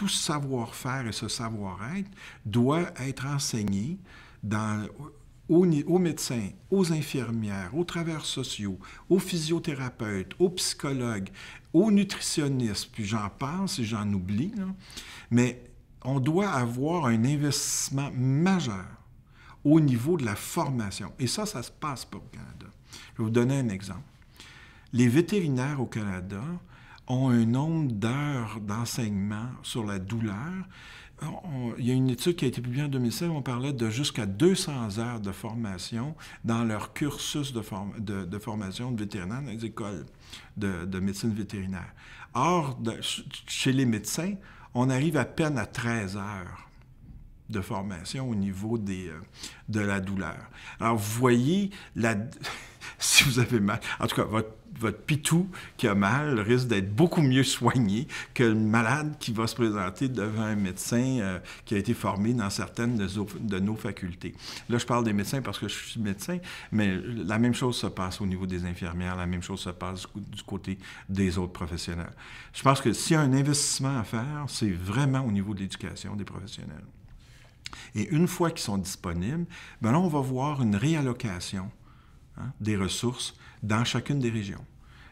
tout savoir-faire et ce savoir-être doit être enseigné dans, aux, médecins, aux infirmières, aux travailleurs sociaux, aux physiothérapeutes, aux psychologues, aux nutritionnistes, puis j'en passe et j'en oublie, mais on doit avoir un investissement majeur au niveau de la formation. Et ça, ça se passe pas au Canada. Je vais vous donner un exemple. Les vétérinaires au Canada ont un nombre d'heures d'enseignement sur la douleur. il y a une étude qui a été publiée en 2007, on parlait de jusqu'à 200 heures de formation dans leur cursus de, de, formation de vétérinaire dans les écoles de, médecine vétérinaire. Or, chez les médecins, on arrive à peine à 13 heures de formation au niveau des, euh, de la douleur. Alors, vous voyez, la... si vous avez mal. En tout cas, votre, pitou qui a mal risque d'être beaucoup mieux soigné que le malade qui va se présenter devant un médecin euh, qui a été formé dans certaines de, nos facultés. Là, je parle des médecins parce que je suis médecin, mais la même chose se passe au niveau des infirmières, la même chose se passe du côté des autres professionnels. Je pense que s'il y a un investissement à faire, c'est vraiment au niveau de l'éducation des professionnels. Et une fois qu'ils sont disponibles, ben là, on va voir une réallocation Hein, des ressources dans chacune des régions.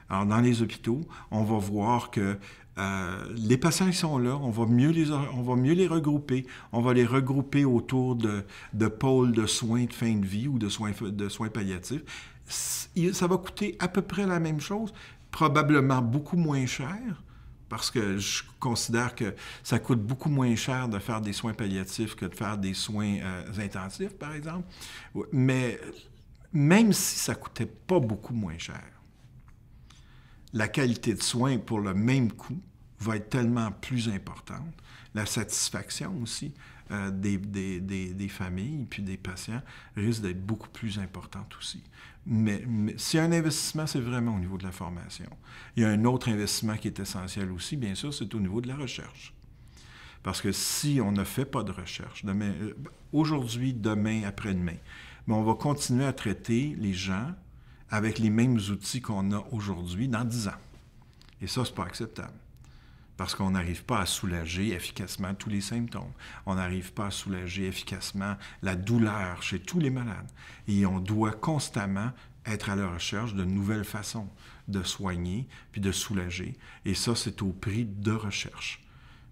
Alors, dans les hôpitaux, on va voir que euh, les patients sont là, on va, mieux les, on va mieux les regrouper. On va les regrouper autour de, de pôles de soins de fin de vie ou de soins, de soins palliatifs. Ça va coûter à peu près la même chose, probablement beaucoup moins cher, parce que je considère que ça coûte beaucoup moins cher de faire des soins palliatifs que de faire des soins euh, intensifs, par exemple. Mais même si ça ne coûtait pas beaucoup moins cher, la qualité de soins pour le même coût va être tellement plus importante. La satisfaction aussi euh, des, des, des, familles puis des patients risque d'être beaucoup plus importante aussi. Mais, si un investissement, c'est vraiment au niveau de la formation. Il y a un autre investissement qui est essentiel aussi, bien sûr, c'est au niveau de la recherche. Parce que si on ne fait pas de recherche, demain, euh, aujourd'hui, demain, après-demain, mais on va continuer à traiter les gens avec les mêmes outils qu'on a aujourd'hui dans dix ans. Et ça, ce n'est pas acceptable. Parce qu'on n'arrive pas à soulager efficacement tous les symptômes. On n'arrive pas à soulager efficacement la douleur chez tous les malades. Et on doit constamment être à la recherche de nouvelles façons de soigner puis de soulager. Et ça, c'est au prix de recherche.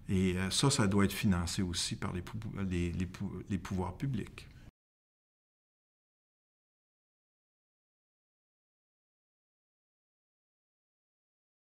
Et euh, ça, ça doit être financé aussi par les pouvoirs publics.